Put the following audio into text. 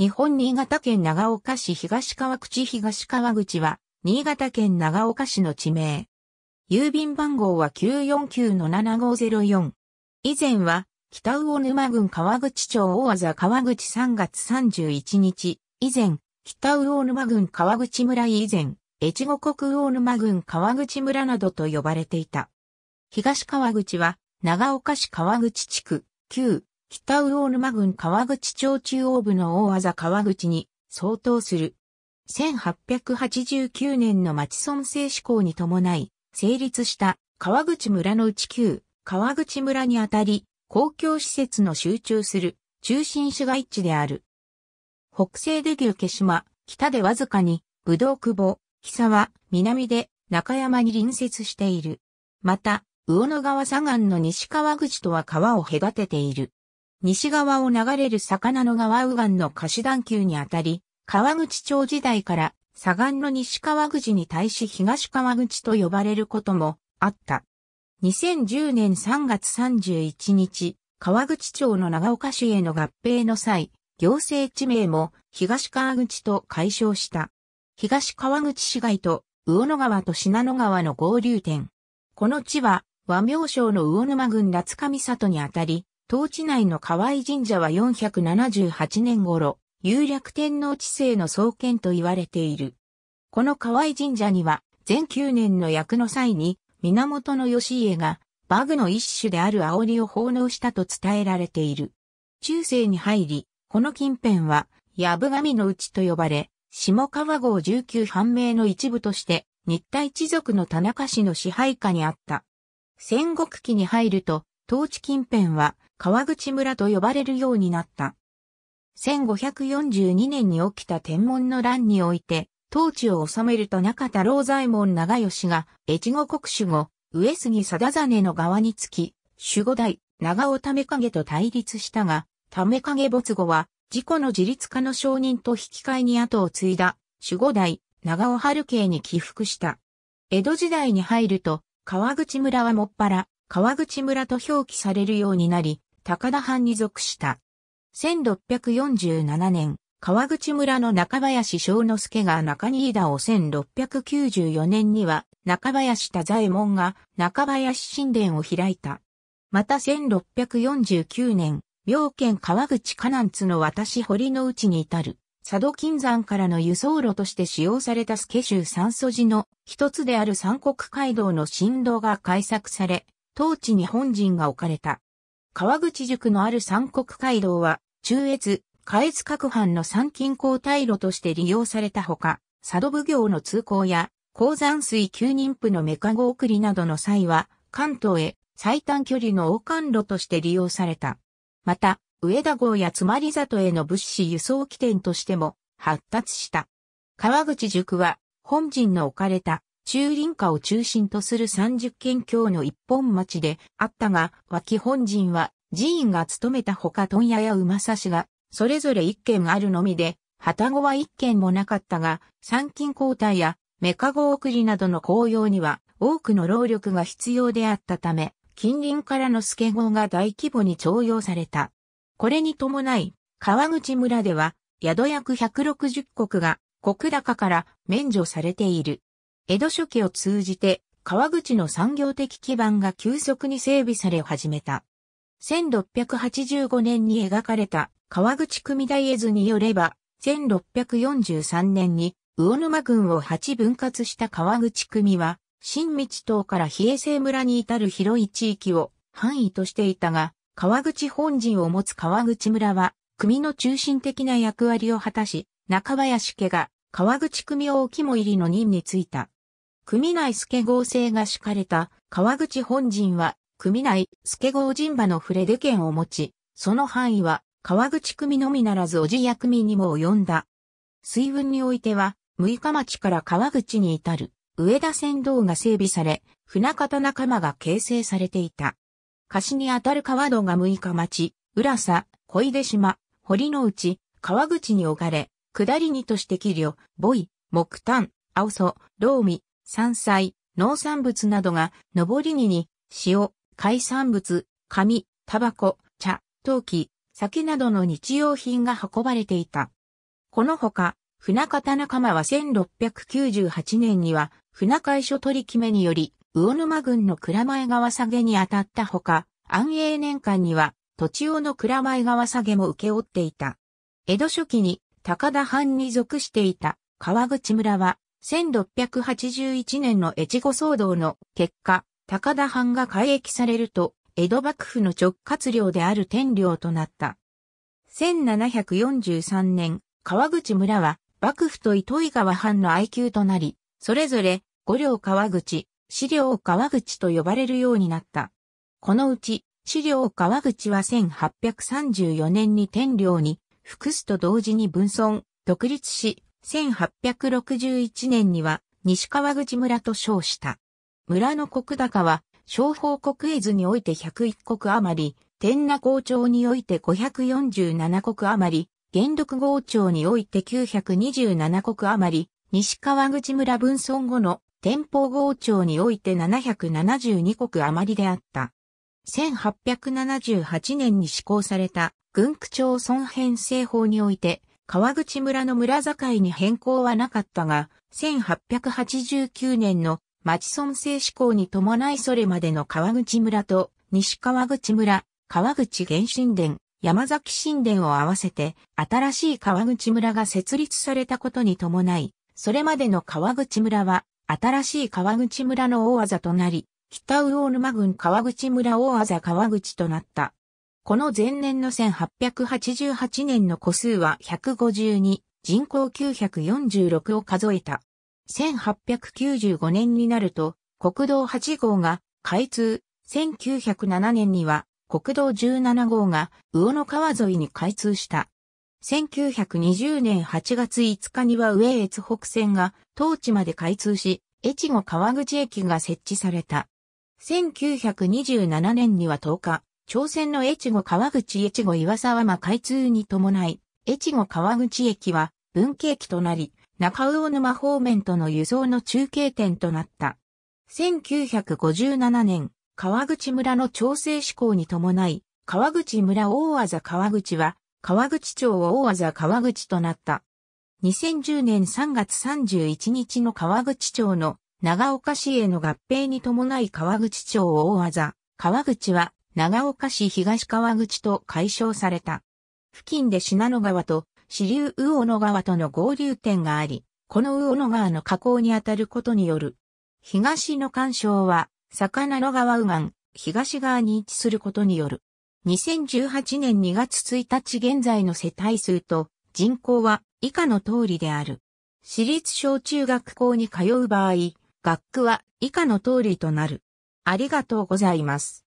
日本新潟県長岡市東川口東川口は、新潟県長岡市の地名。郵便番号は949-7504。以前は、北魚沼郡川口町大技川口3月31日、以前、北魚沼郡川口村以前、越後国魚沼郡川口村などと呼ばれていた。東川口は、長岡市川口地区、旧、北魚沼郡川口町中央部の大技川口に相当する。1889年の町村制施行に伴い、成立した川口村のうち旧川口村にあたり、公共施設の集中する中心市街地である。北西で牛毛島、北でわずかに、武道久保、久沢、南で中山に隣接している。また、魚野川左岸の西川口とは川を隔てている。西側を流れる魚の川右岸の河岸段丘にあたり、川口町時代から左岸の西川口に対し東川口と呼ばれることもあった。2010年3月31日、川口町の長岡市への合併の際、行政地名も東川口と解消した。東川口市街と魚野川と信濃川の合流点。この地は和名省の魚沼郡夏上里にあたり、当地内の河合神社は478年頃、有略天皇治世の創建と言われている。この河合神社には、全9年の役の際に、源義家が、バグの一種である煽りを奉納したと伝えられている。中世に入り、この近辺は、やぶ神の内と呼ばれ、下川郷19判明の一部として、日体地族の田中氏の支配下にあった。戦国期に入ると、当地近辺は川口村と呼ばれるようになった。1542年に起きた天文の乱において、当地を治めると中田老左衛門長吉が、越後国守後、上杉貞真の側につき、守護代、長尾為影と対立したが、為影没後は、自己の自立化の承認と引き換えに後を継いだ、守護代、長尾春慶に起伏した。江戸時代に入ると、川口村はもっぱら、川口村と表記されるようになり、高田藩に属した。1647年、川口村の中林正之助が中新田を1694年には中林田左衛門が中林神殿を開いた。また1649年、妙見川口河南津の私堀の内に至る、佐渡金山からの輸送路として使用されたケ州三素寺の一つである三国街道の振動が開削され、当地に本陣が置かれた。川口塾のある三国街道は、中越、下越各藩の参勤交代路として利用されたほか、佐渡奉行の通行や、鉱山水急妊府のメカゴ送りなどの際は、関東へ最短距離の王冠路として利用された。また、上田郷やつまり里への物資輸送起点としても発達した。川口塾は本陣の置かれた中林家を中心とする30県境の一本町であったが、脇本陣は寺院が務めたほか問屋や馬刺しが、それぞれ一軒あるのみで、旗子は一軒もなかったが、参勤交代や、メカゴ送りなどの紅葉には、多くの労力が必要であったため、近隣からの助合が大規模に徴用された。これに伴い、川口村では、宿約160国が、国高から免除されている。江戸初期を通じて川口の産業的基盤が急速に整備され始めた。1685年に描かれた川口組大絵図によれば、1643年に魚沼郡を8分割した川口組は、新道島から比叡西村に至る広い地域を範囲としていたが、川口本陣を持つ川口村は、組の中心的な役割を果たし、中林家が川口組大肝入りの任についた。組内助合制が敷かれた川口本陣は、組内助合陣馬の触れで剣を持ち、その範囲は川口組のみならずおじや組にも及んだ。水運においては、六日町から川口に至る上田船道が整備され、船方仲間が形成されていた。貸しにあたる川道が六日町、浦佐、小出島、堀之内、川口に置かれ、下りにとして木陵、ボイ、木炭、青ロ道ミ、山菜、農産物などが、上りにに、塩、海産物、紙、タバコ、茶、陶器、酒などの日用品が運ばれていた。このほか、船方仲間は1698年には、船会所取り決めにより、魚沼郡の蔵前川下げに当たったほか、安永年間には、土地用の蔵前川下げも受け負っていた。江戸初期に、高田藩に属していた川口村は、1681年の越後騒動の結果、高田藩が改易されると、江戸幕府の直轄領である天領となった。1743年、川口村は幕府と糸井川藩の愛宮となり、それぞれ五領川口、四領川口と呼ばれるようになった。このうち、四領川口は1834年に天領に、福須と同時に分村、独立し、1861年には西川口村と称した。村の国高は、商法国絵図において101国余り、天那校長において547国余り、元禄号長において927国余り、西川口村分村後の天保号長において772国余りであった。1878年に施行された軍区町村編成法において、川口村の村境に変更はなかったが、1889年の町村制施行に伴いそれまでの川口村と西川口村、川口原神殿、山崎神殿を合わせて新しい川口村が設立されたことに伴い、それまでの川口村は新しい川口村の大技となり、北魚沼郡川口村大技川口となった。この前年の1888年の個数は152、人口946を数えた。1895年になると、国道8号が開通、1907年には国道17号が魚の川沿いに開通した。1920年8月5日には上越北線が当地まで開通し、越後川口駅が設置された。1927年には10日、朝鮮の越後川口越後岩沢間開通に伴い、越後川口駅は分岐駅となり、中魚沼方面との輸送の中継点となった。1957年、川口村の調整施行に伴い、川口村大和川口は、川口町大和川口となった。2010年3月31日の川口町の長岡市への合併に伴い川口町大和川口は長岡市東川口と解消された。付近で信濃川と支流魚野川との合流点があり、この魚野川の河口にあたることによる。東の干渉は、魚の川右岸、東側に位置することによる。2018年2月1日現在の世帯数と人口は以下の通りである。私立小中学校に通う場合、学区は以下の通りとなる。ありがとうございます。